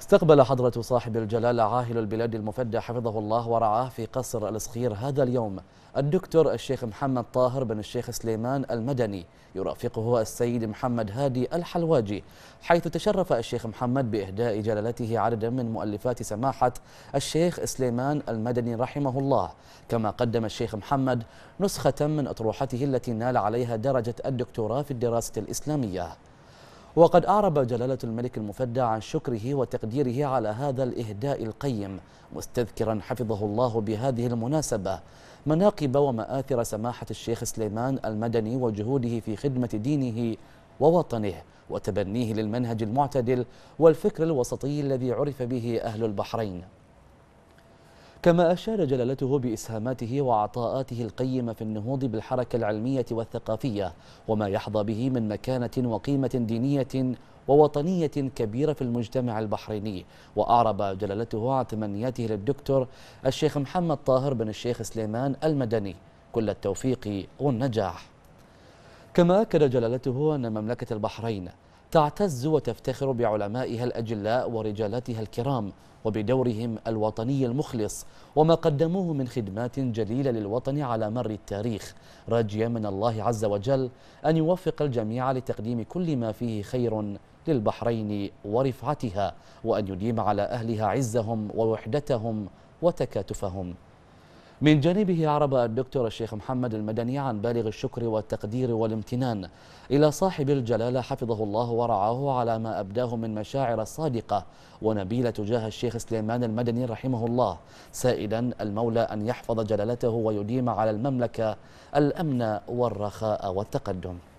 استقبل حضرة صاحب الجلالة عاهل البلاد المفدى حفظه الله ورعاه في قصر الصخير هذا اليوم الدكتور الشيخ محمد طاهر بن الشيخ سليمان المدني يرافقه السيد محمد هادي الحلواجي حيث تشرف الشيخ محمد بإهداء جلالته عددا من مؤلفات سماحة الشيخ سليمان المدني رحمه الله كما قدم الشيخ محمد نسخة من أطروحته التي نال عليها درجة الدكتوراه في الدراسة الإسلامية وقد أعرب جلالة الملك المفدى عن شكره وتقديره على هذا الإهداء القيم مستذكرا حفظه الله بهذه المناسبة مناقب ومآثر سماحة الشيخ سليمان المدني وجهوده في خدمة دينه ووطنه وتبنيه للمنهج المعتدل والفكر الوسطي الذي عرف به أهل البحرين كما أشار جلالته بإسهاماته وعطاءاته القيمة في النهوض بالحركة العلمية والثقافية وما يحظى به من مكانة وقيمة دينية ووطنية كبيرة في المجتمع البحريني وأعرب جلالته عن تمنياته للدكتور الشيخ محمد طاهر بن الشيخ سليمان المدني كل التوفيق والنجاح كما أكد جلالته أن مملكة البحرين تعتز وتفتخر بعلمائها الأجلاء ورجالاتها الكرام وبدورهم الوطني المخلص وما قدموه من خدمات جليلة للوطن على مر التاريخ راجيا من الله عز وجل أن يوفق الجميع لتقديم كل ما فيه خير للبحرين ورفعتها وأن يديم على أهلها عزهم ووحدتهم وتكاتفهم من جانبه عرب الدكتور الشيخ محمد المدني عن بالغ الشكر والتقدير والامتنان إلى صاحب الجلالة حفظه الله ورعاه على ما أبداه من مشاعر صادقة ونبيلة تجاه الشيخ سليمان المدني رحمه الله سائلا المولى أن يحفظ جلالته ويديم على المملكة الأمن والرخاء والتقدم